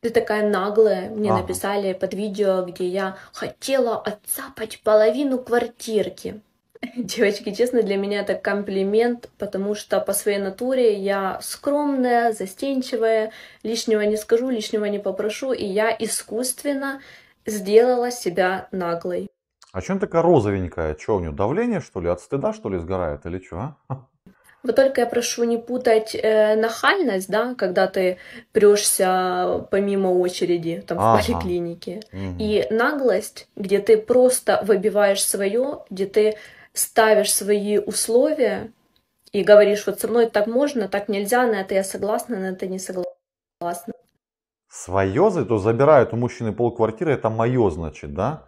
Ты такая наглая. Мне ага. написали под видео, где я хотела отцапать половину квартирки. Девочки, честно, для меня это комплимент, потому что по своей натуре я скромная, застенчивая, лишнего не скажу, лишнего не попрошу, и я искусственно сделала себя наглой. А чем такая розовенькая? Что у нее, давление, что ли, от стыда, что ли, сгорает или что? Вот только я прошу не путать э, нахальность, да, когда ты прешься помимо очереди там, ага. в поликлинике, угу. и наглость, где ты просто выбиваешь свое, где ты ставишь свои условия и говоришь, вот со мной так можно, так нельзя, на это я согласна, на это не согласна. Свое, то забирают у мужчины полквартиры, это мое, значит, да?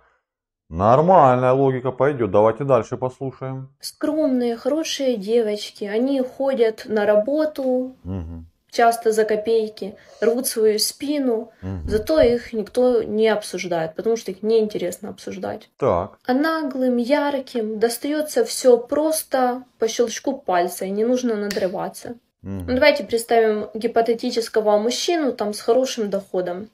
Нормальная логика пойдет. Давайте дальше послушаем. Скромные, хорошие девочки. Они ходят на работу, угу. часто за копейки, рвут свою спину. Угу. Зато их никто не обсуждает, потому что их неинтересно обсуждать. Так. А наглым, ярким достается все просто по щелчку пальца, и не нужно надрываться. Угу. Ну, давайте представим гипотетического мужчину там с хорошим доходом.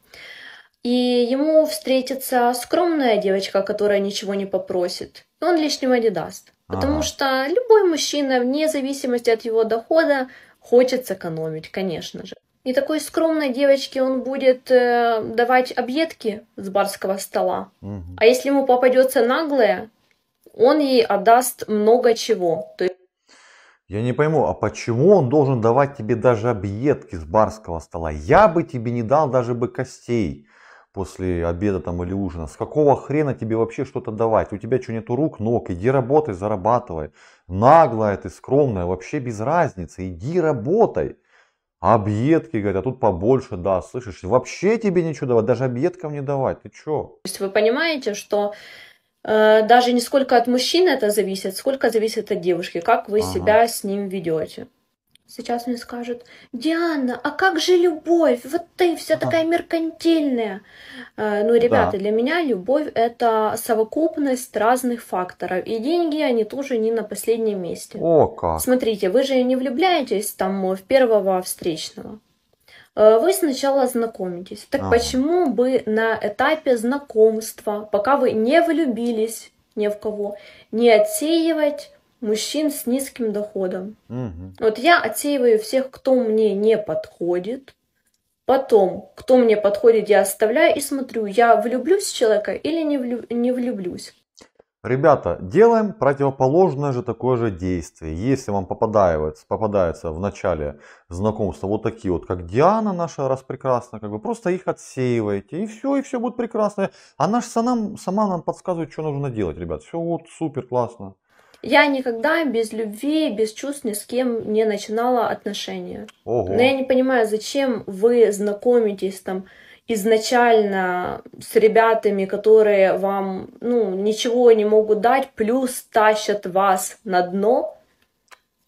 И ему встретится скромная девочка, которая ничего не попросит. И он лишнего не даст. Потому ага. что любой мужчина, вне зависимости от его дохода, хочет сэкономить, конечно же. И такой скромной девочке он будет э, давать объедки с барского стола. Угу. А если ему попадется наглая, он ей отдаст много чего. То Я не пойму, а почему он должен давать тебе даже объедки с барского стола? Я бы тебе не дал даже бы костей после обеда там или ужина. С какого хрена тебе вообще что-то давать? У тебя что, нету рук, ног? Иди работай, зарабатывай. Наглая ты, скромная, вообще без разницы. Иди работай. А объедки, говорят, а тут побольше да, слышишь? Вообще тебе ничего давать, даже объедкам не давать. Ты чё? То есть вы понимаете, что э, даже не сколько от мужчины это зависит, сколько зависит от девушки, как вы ага. себя с ним ведете. Сейчас мне скажут, Диана, а как же любовь? Вот ты вся а. такая меркантильная. Э, ну, ребята, да. для меня любовь это совокупность разных факторов. И деньги, они тоже не на последнем месте. О, как. Смотрите, вы же не влюбляетесь там в первого встречного. Э, вы сначала знакомитесь. Так а. почему бы на этапе знакомства, пока вы не влюбились ни в кого, не отсеивать мужчин с низким доходом. Угу. Вот я отсеиваю всех, кто мне не подходит. Потом, кто мне подходит, я оставляю и смотрю, я влюблюсь в человека или не, влю... не влюблюсь. Ребята, делаем противоположное же такое же действие. Если вам попадается, попадается в начале знакомства вот такие вот, как Диана наша раз распрекрасная, как бы просто их отсеиваете, и все, и все будет прекрасно. Она же сама, сама нам подсказывает, что нужно делать, ребят. Все вот супер классно. Я никогда без любви, без чувств ни с кем не начинала отношения. Ого. Но я не понимаю, зачем вы знакомитесь там изначально с ребятами, которые вам ну, ничего не могут дать, плюс тащат вас на дно,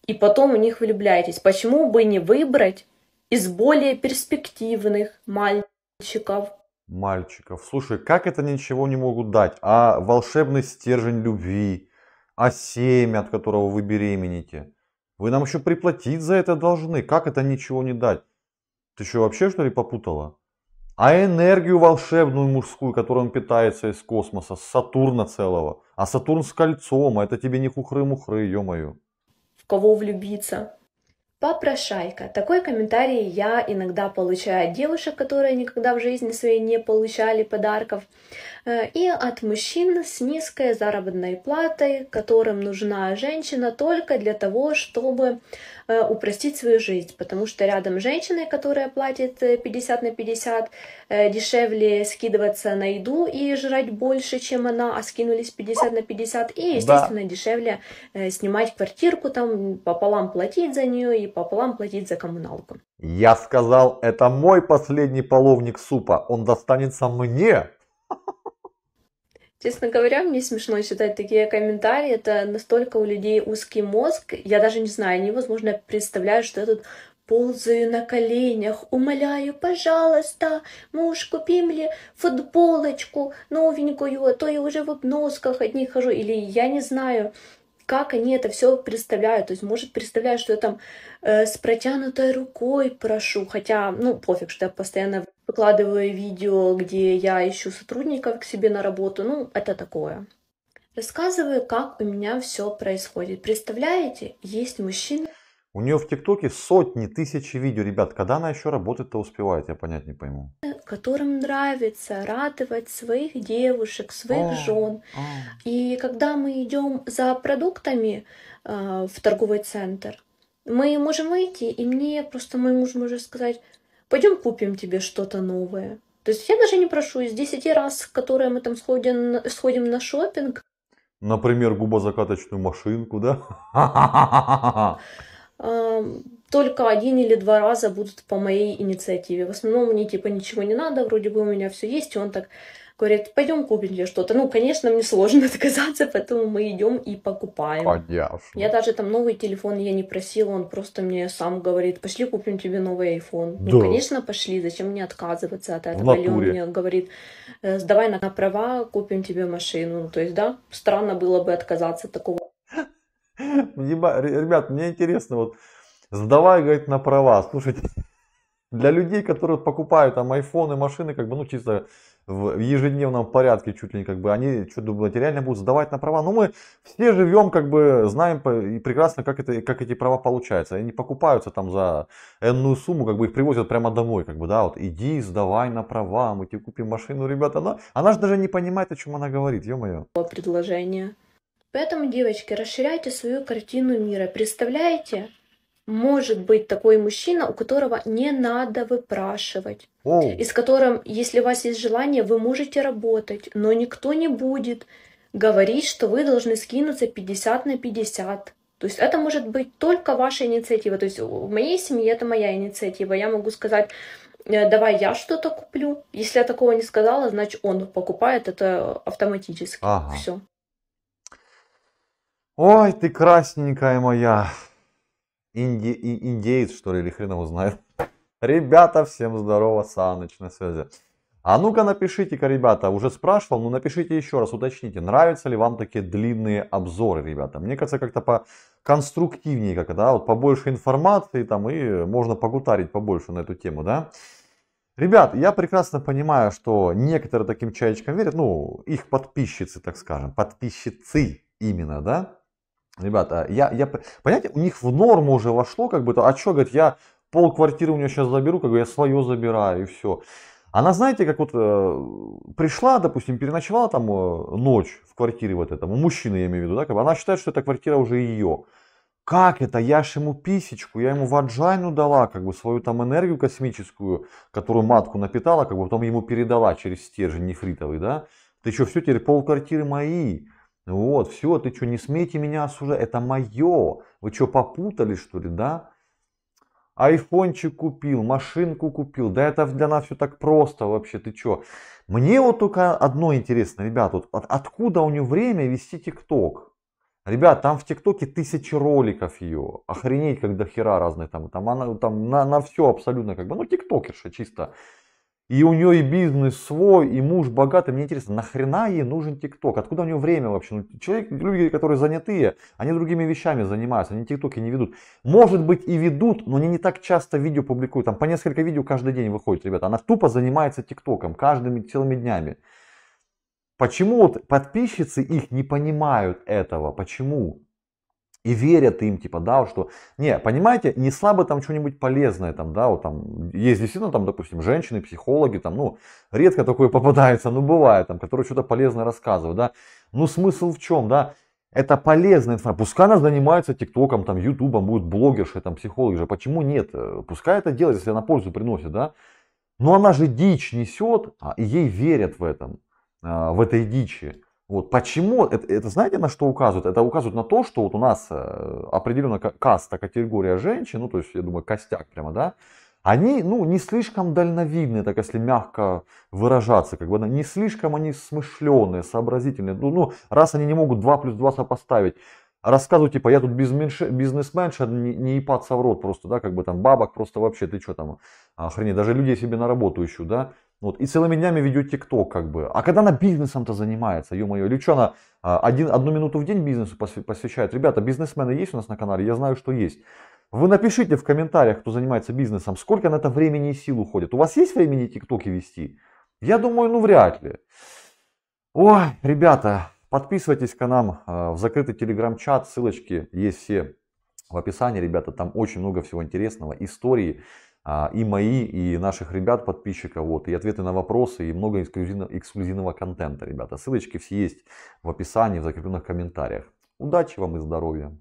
и потом в них влюбляетесь. Почему бы не выбрать из более перспективных мальчиков? Мальчиков. Слушай, как это ничего не могут дать? А волшебный стержень любви, а семя, от которого вы беременеете. Вы нам еще приплатить за это должны. Как это ничего не дать? Ты что, вообще что ли попутала? А энергию волшебную мужскую, которой он питается из космоса, с Сатурна целого. А Сатурн с кольцом, а это тебе не хухры-мухры, ё-моё. В кого влюбиться? Попрошайка. Такой комментарий я иногда получаю от девушек, которые никогда в жизни своей не получали подарков, э, и от мужчин с низкой заработной платой, которым нужна женщина только для того, чтобы Э, упростить свою жизнь, потому что рядом женщина, которая платит 50 э, на 50, э, дешевле скидываться на еду и жрать больше, чем она, а скинулись 50 на 50, и, естественно, да. дешевле снимать квартирку, там пополам платить за нее и пополам платить за коммуналку. Я сказал, это мой последний половник супа, он достанется мне, Честно говоря, мне смешно читать такие комментарии. Это настолько у людей узкий мозг. Я даже не знаю, невозможно представляю, что я тут ползаю на коленях, умоляю, пожалуйста, муж, купи мне футболочку новенькую, а то я уже в обносках одни хожу. Или я не знаю, как они это все представляют. То есть, может, представляют, что я там э, с протянутой рукой прошу, хотя, ну, пофиг, что я постоянно выкладываю видео, где я ищу сотрудников к себе на работу. Ну, это такое. Рассказываю, как у меня все происходит. Представляете, есть мужчина. У нее в ТикТоке сотни тысяч видео, ребят. Когда она еще работает-то успевает, я понять не пойму. Которым нравится радовать своих девушек, своих о, а, жен. О. А. И когда мы идем за продуктами э, в торговый центр, мы можем выйти, и мне просто мой муж может сказать, пойдем купим тебе что-то новое. То есть я даже не прошу, из 10 раз, которые мы там сходим, сходим на шопинг. Например, губозакаточную машинку, да? Только один или два раза будут по моей инициативе. В основном мне типа ничего не надо, вроде бы у меня все есть, и он так Говорит, пойдем купим тебе что-то. Ну, конечно, мне сложно отказаться, поэтому мы идем и покупаем. Понятно. Я даже там новый телефон я не просила, он просто мне сам говорит, пошли купим тебе новый iPhone. Ну, да. Ну, конечно, пошли, зачем мне отказываться от этого? Или он мне говорит, э, сдавай на права, купим тебе машину. Ну, то есть, да, странно было бы отказаться от такого. Ребят, мне интересно, вот сдавай, говорит, на права. Слушайте, для людей, которые покупают там iPhone и машины, как бы, ну, чисто в ежедневном порядке чуть ли не как бы они что думаете реально будут сдавать на права но ну, мы все живем как бы знаем и прекрасно как это как эти права получаются они покупаются там за энную сумму как бы их привозят прямо домой как бы да вот иди сдавай на права мы тебе купим машину ребята она она же даже не понимает о чем она говорит ё-моё предложение Поэтому, девочки, расширяйте свою картину мира. Представляете, может быть такой мужчина, у которого не надо выпрашивать, О. и с которым, если у вас есть желание, вы можете работать, но никто не будет говорить, что вы должны скинуться 50 на 50. То есть это может быть только ваша инициатива. То есть в моей семье это моя инициатива. Я могу сказать, «Э, давай я что-то куплю. Если я такого не сказала, значит он покупает это автоматически. Ага. Все. Ой, ты красненькая моя инди, индеец, что ли, или хрен его знает. Ребята, всем здорово, Саныч на связи. А ну-ка напишите-ка, ребята, уже спрашивал, но напишите еще раз, уточните, нравятся ли вам такие длинные обзоры, ребята. Мне кажется, как-то по конструктивнее как-то, да, вот побольше информации там и можно погутарить побольше на эту тему, да. Ребят, я прекрасно понимаю, что некоторые таким чаечкам верят, ну, их подписчицы, так скажем, подписчицы именно, да, Ребята, а я, я, понимаете, у них в норму уже вошло, как бы, то, а что, говорит, я пол квартиры у нее сейчас заберу, как бы я свое забираю и все. Она, знаете, как вот э, пришла, допустим, переночевала там э, ночь в квартире вот этому у мужчины я имею в виду, да, как бы она считает, что эта квартира уже ее. Как это? Я ж ему писечку, я ему ваджайну дала, как бы свою там энергию космическую, которую матку напитала, как бы потом ему передала через стержень нефритовый, да. Ты что, все, теперь пол квартиры мои. Вот, все, ты что, не смейте меня осуждать, это мое. Вы что, попутали, что ли, да? Айфончик купил, машинку купил. Да это для нас все так просто вообще, ты что? Мне вот только одно интересно, ребят, вот от, откуда у нее время вести ТикТок? Ребят, там в ТикТоке тысячи роликов ее. Охренеть, когда хера разные там. Там она там на, на все абсолютно как бы. Ну, тиктокерша чисто. И у нее и бизнес свой, и муж богатый. Мне интересно, нахрена ей нужен ТикТок? Откуда у нее время вообще? Ну, человек, люди, которые занятые, они другими вещами занимаются, они ТикТоки не ведут. Может быть и ведут, но они не так часто видео публикуют. Там по несколько видео каждый день выходит, ребята. Она тупо занимается ТикТоком каждыми целыми днями. Почему вот подписчицы их не понимают этого? Почему? и верят им, типа, да, что, не, понимаете, не слабо там что-нибудь полезное, там, да, вот там, есть действительно там, допустим, женщины, психологи, там, ну, редко такое попадается, ну, бывает, там, которые что-то полезное рассказывают, да, ну, смысл в чем, да, это полезная информация. Пускай она занимается ТикТоком, там, Ютубом, будут блогерши, там, психологи же. Почему нет? Пускай это делает, если она пользу приносит, да? Но она же дичь несет, а, и ей верят в этом, а, в этой дичи. Вот почему, это, это знаете на что указывают? Это указывает на то, что вот у нас э, определенно каста, категория женщин, ну то есть я думаю костяк прямо, да, они ну не слишком дальновидные, так если мягко выражаться, как бы не слишком они смышленые, сообразительные. Ну, ну раз они не могут 2 плюс 2 сопоставить, рассказывают, типа, я тут бизнесменша, не, не ипаться в рот просто, да, как бы там бабок просто вообще, ты что там, охренеть, даже людей себе на работу ищу, да, вот, и целыми днями ведет ТикТок, как бы. А когда она бизнесом-то занимается, ё-моё, или что она а, один, одну минуту в день бизнесу посвящает? Ребята, бизнесмены есть у нас на канале, я знаю, что есть. Вы напишите в комментариях, кто занимается бизнесом, сколько на это времени и сил уходит. У вас есть времени ТикТоки вести? Я думаю, ну вряд ли. Ой, ребята, подписывайтесь к нам а, в закрытый телеграм-чат, ссылочки есть все в описании, ребята, там очень много всего интересного, истории, а, и мои, и наших ребят, подписчиков, вот, и ответы на вопросы, и много эксклюзивного, эксклюзивного контента, ребята. Ссылочки все есть в описании, в закрепленных комментариях. Удачи вам и здоровья!